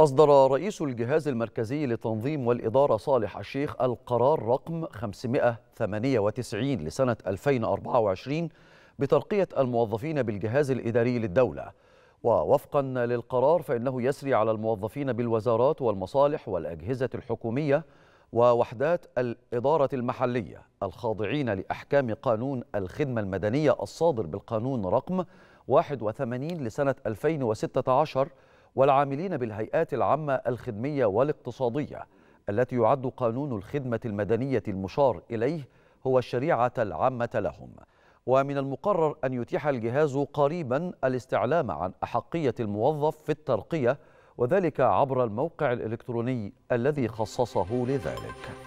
أصدر رئيس الجهاز المركزي لتنظيم والإدارة صالح الشيخ القرار رقم 598 لسنة 2024 بترقية الموظفين بالجهاز الإداري للدولة ووفقا للقرار فإنه يسري على الموظفين بالوزارات والمصالح والأجهزة الحكومية ووحدات الإدارة المحلية الخاضعين لأحكام قانون الخدمة المدنية الصادر بالقانون رقم 81 لسنة 2016 والعاملين بالهيئات العامة الخدمية والاقتصادية التي يعد قانون الخدمة المدنية المشار إليه هو الشريعة العامة لهم ومن المقرر أن يتيح الجهاز قريبا الاستعلام عن أحقية الموظف في الترقية وذلك عبر الموقع الإلكتروني الذي خصصه لذلك